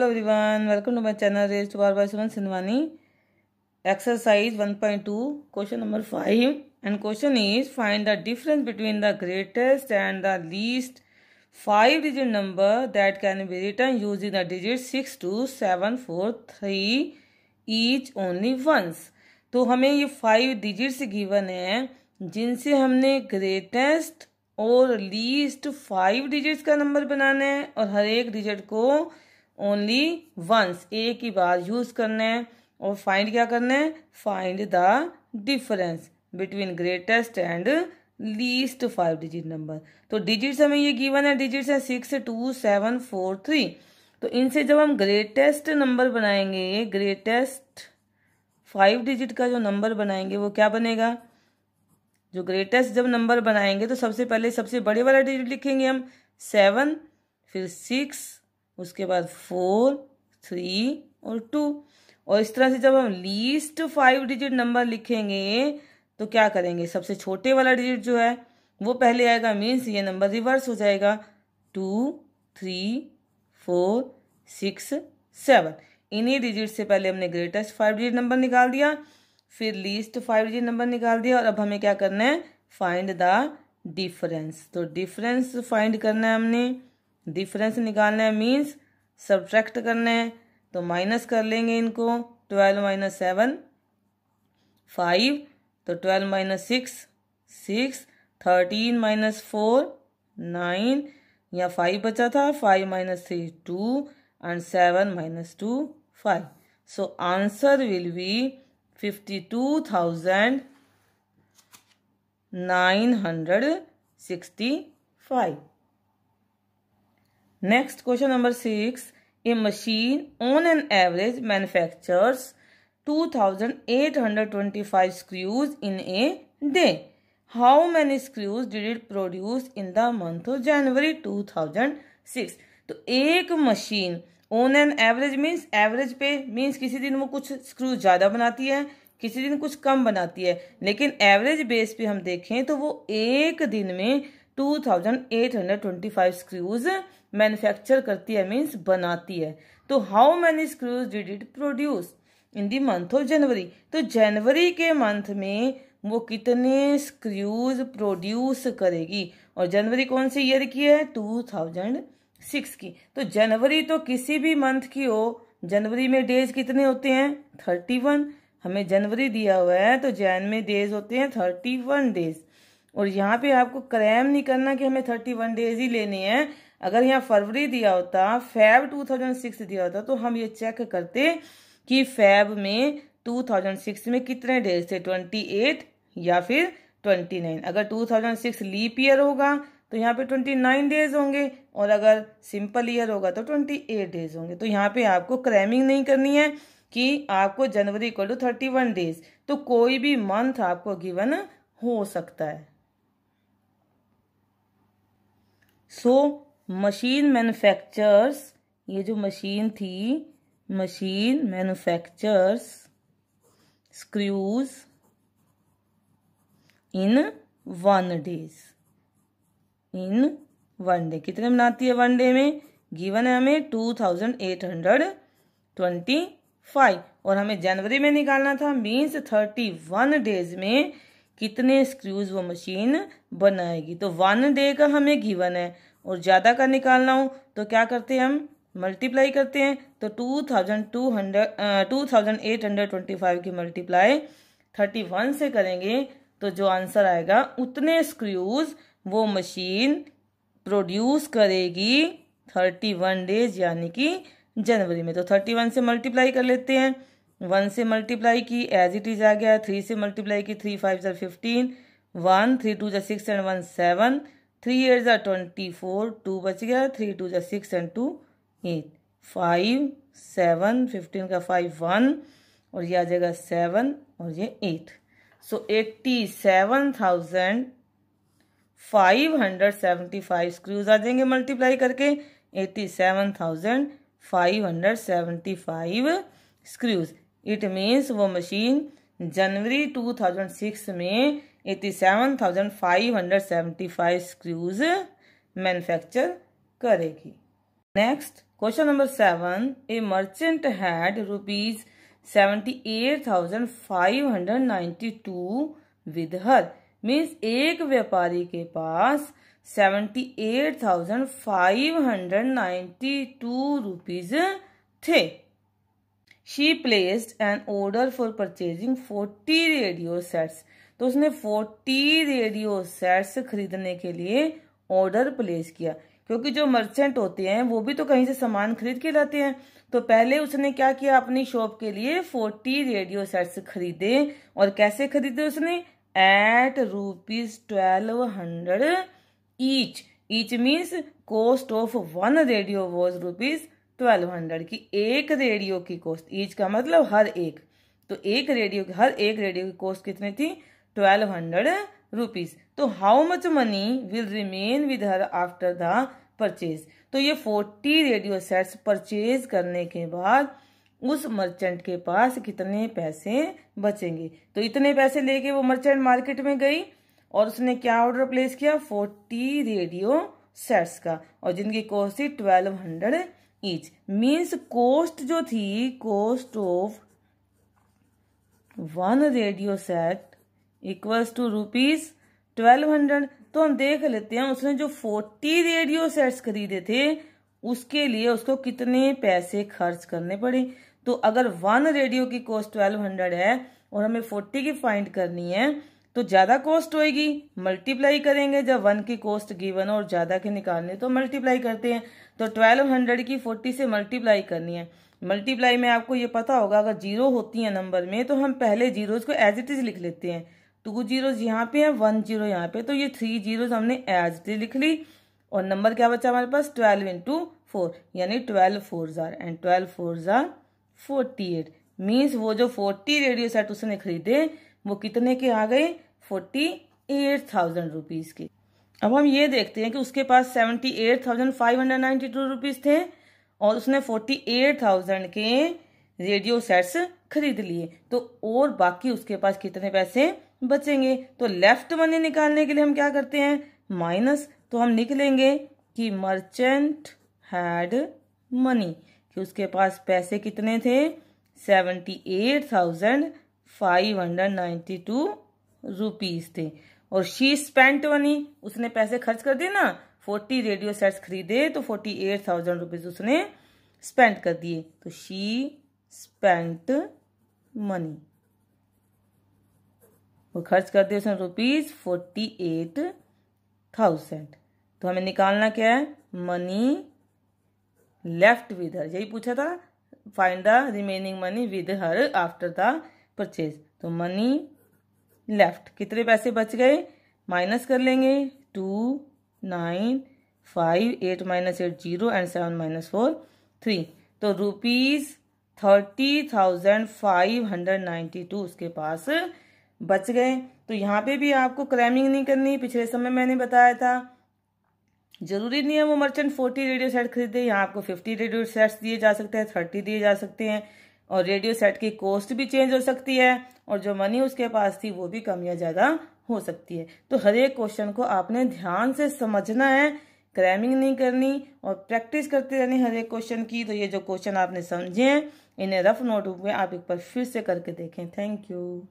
hello everyone welcome to my channel rage to bar by Suman Sindhwani exercise 1.2 question number five and question is find the difference between the greatest and the least five digit number that can be written using the digit six two seven four three each only once तो हमें ये five digits given है जिनसे हमने greatest और least five digits का number बनाना है और हर एक डिजिट को ओनली वंस एक ही बार यूज़ करना है और फाइंड क्या करना है find the difference between greatest and least five digit number तो डिजिट्स हमें ये गिवन है डिजिट्स हैं six two seven four three तो इनसे जब हम ग्रेटेस्ट नंबर बनाएंगे ग्रेटेस्ट फाइव डिजिट का जो नंबर बनाएंगे वो क्या बनेगा जो ग्रेटेस्ट जब नंबर बनाएंगे तो सबसे पहले सबसे बड़े वाला डिजिट लिखेंगे हम सेवन फिर सिक्स उसके बाद फोर थ्री और टू और इस तरह से जब हम लीस्ट फाइव डिजिट नंबर लिखेंगे तो क्या करेंगे सबसे छोटे वाला डिजिट जो है वो पहले आएगा मीन्स ये नंबर रिवर्स हो जाएगा two three four six seven इन्हीं डिजिट से पहले हमने ग्रेटेस्ट फाइव डिजिट नंबर निकाल दिया फिर लीस्ट फाइव डिजिट नंबर निकाल दिया और अब हमें क्या करना है फाइंड द डिफरेंस तो डिफरेंस फाइंड करना है हमने डिफरेंस निकालना है मीन्स सब्ट्रैक्ट करना है तो माइनस कर लेंगे इनको ट्वेल्व माइनस सेवन फाइव तो twelve minus six six thirteen minus four nine या फाइव बचा था five minus three two and seven minus two five so answer will be fifty two thousand nine hundred sixty five next question number six a machine on an average manufactures 2825 screws in a day how many screws did it produce in the month of January six तो एक machine on an average means average पे means किसी दिन वो कुछ screws ज्यादा बनाती है किसी दिन कुछ कम बनाती है लेकिन एवरेज बेस पे हम देखें तो वो एक दिन में two thousand eight hundred twenty five screws manufacture करती है मीन्स बनाती है तो how many screws did it produce in the month of January तो जनवरी के मंथ में वो कितने स्क्रूज प्रोड्यूस करेगी और जनवरी कौन सी ईयर की है टू थाउजेंड सिक्स की तो जनवरी तो किसी भी मंथ की हो जनवरी में डेज कितने होते हैं थर्टी वन हमें जनवरी दिया हुआ है तो जैन में डेज होते हैं थर्टी वन डेज और यहाँ पे आपको क्रैम नहीं करना कि हमें थर्टी वन डेज ही लेने हैं अगर यहाँ फरवरी दिया होता फैब 2006 दिया होता तो हम ये चेक करते कि फैब में 2006 में कितने डेज थे 28 या फिर 29 अगर 2006 लीप ईयर होगा तो यहाँ पे 29 डेज होंगे और अगर सिंपल ईयर होगा तो 28 डेज होंगे तो यहाँ पे आपको क्रैमिंग नहीं करनी है कि आपको January equal to thirty one days तो कोई भी मंथ आपको गिवन हो सकता है सो so, मशीन मैन्युफैक्चर्स ये जो मशीन थी machine manufactures screws in one days in one day कितने बनाती है वन डे में गिवन है हमें two thousand eight hundred twenty five और हमें जनवरी में निकालना था मीन्स थर्टी वन डेज में कितने स्क्रूज वो मशीन बनाएगी तो वन डे का हमें गिवन है और ज़्यादा का निकालना हो तो क्या करते हैं हम मल्टीप्लाई करते हैं तो two thousand two hundred two thousand eight hundred twenty five की मल्टीप्लाई थर्टी वन से करेंगे तो जो आंसर आएगा उतने स्क्रूज वो मशीन प्रोड्यूस करेगी थर्टी वन डेज यानी कि जनवरी में तो थर्टी वन से मल्टीप्लाई कर लेते हैं वन से मल्टीप्लाई की एज इट इज आ गया थ्री से मल्टीप्लाई की थ्री फाइव ज़र फिफ्टीन वन थ्री टू ज़र six and one seven three eight ज़ा ट्वेंटी फोर टू बच गया थ्री टू ज़ा six and two eight five seven fifteen का फाइव वन और ये आ जाएगा सेवन और ये eight so eighty seven thousand five hundred seventy five screws आ जाएंगे मल्टीप्लाई करके eighty seven thousand five hundred seventy five screws it means वो मशीन जनवरी टू थाउजेंड सिक्स में eighty seven thousand five hundred seventy five screws manufacture करेगी next question number seven a merchant had rupees seventy eight thousand five hundred ninety two with her means एक व्यापारी के पास seventy eight thousand five hundred ninety two rupees थे she placed an order for purchasing forty radio sets तो उसने forty radio sets खरीदने के लिए ऑर्डर प्लेस किया क्योंकि जो मर्चेंट होते हैं वो भी तो कहीं से सामान खरीद के लाते हैं तो पहले उसने क्या किया अपनी शॉप के लिए फोर्टी रेडियो सेट्स खरीदे और कैसे खरीदे उसने at rupees twelve hundred each each means cost of one radio was rupees twelve hundred की एक रेडियो की कॉस्ट ईच का मतलब हर एक तो एक रेडियो हर एक रेडियो की कॉस्ट कितनी थी ट्वेल्व हंड्रेड रुपीज तो how much money will remain with her after the purchase तो ये फोर्टी रेडियो सेट्स परचेज करने के बाद उस मर्चेंट के पास कितने पैसे बचेंगे तो इतने पैसे लेके वो मर्चेंट मार्केट में गई और उसने क्या ऑर्डर प्लेस किया फोर्टी रेडियो सेट्स का और जिनकी कॉस्ट थी twelve hundred each means cost जो थी cost of one radio set equals to rupees twelve hundred तो हम देख लेते हैं उसने जो फोर्टी रेडियो सेट्स खरीदे थे उसके लिए उसको कितने पैसे खर्च करने पड़े तो अगर वन रेडियो की कॉस्ट ट्वेल्व हंड्रेड है और हमें फोर्टी की फाइंड करनी है तो ज़्यादा कॉस्ट होएगी मल्टीप्लाई करेंगे जब वन की कॉस्ट गिवन और ज़्यादा के निकालने तो मल्टीप्लाई करते हैं तो ट्वेल्व हंड्रेड की फोर्टी से मल्टीप्लाई करनी है मल्टीप्लाई में आपको ये पता होगा अगर जीरो होती है नंबर में तो हम पहले जीरोज को एज इट इज़ लिख लेते हैं टू जीरोज यहाँ पे है वन जीरो यहाँ पे तो ये थ्री जीरोज हमने एज थ्री लिख ली और नंबर क्या बचा हमारे पास ट्वेल्व इंटू फोर यानी ट्वेल्व फोर जार एंड ट्वेल्व फोर जार फोर्टी एट मीन्स वो जो फोर्टी रेडियो सेट उसने खरीदे वो कितने के आ गए फोर्टी एट थाउजेंड रुपीज़ के अब हम ये देखते हैं कि उसके पास seventy eight thousand five hundred ninety two rupees थे और उसने फोर्टी एट थाउजेंड के रेडियो सेट्स खरीद लिए तो और बाकी उसके पास कितने पैसे बचेंगे तो लेफ्ट मनी निकालने के लिए हम क्या करते हैं माइनस तो हम निकलेंगे कि मर्चेंट हैड मनी कि उसके पास पैसे कितने थे seventy eight thousand five hundred ninety two rupees थे और शी स्पेंट मनी उसने पैसे खर्च कर दिए ना फोर्टी रेडियो सेट्स खरीदे तो फोर्टी एट थाउजेंड रुपीज उसने स्पेंड कर दिए तो शी स्पेंट मनी वो खर्च कर दिया उसने रुपीज फोर्टी एट थाउजेंड तो हमें निकालना क्या है मनी लेफ्ट विद हर यही पूछा था find the remaining money with her after the purchase तो मनी लेफ्ट कितने पैसे बच गए माइनस कर लेंगे two nine five eight minus eight zero and seven minus four three तो rupees thirty thousand five hundred ninety two उसके पास बच गए तो यहाँ पे भी आपको क्रैमिंग नहीं करनी पिछले समय मैंने बताया था जरूरी नहीं है वो मर्चेंट फोर्टी रेडियो सेट खरीदे यहाँ आपको फिफ्टी रेडियो सेट्स दिए जा सकते हैं थर्टी दिए जा सकते हैं और रेडियो सेट की कॉस्ट भी चेंज हो सकती है और जो मनी उसके पास थी वो भी कम या ज़्यादा हो सकती है तो हर एक क्वेश्चन को आपने ध्यान से समझना है क्रैमिंग नहीं करनी और प्रैक्टिस करते रहनी हर एक क्वेश्चन की तो ये जो क्वेश्चन आपने समझे हैं इन्हें रफ नोटबुक में आप एक बार फिर से करके देखें थैंक यू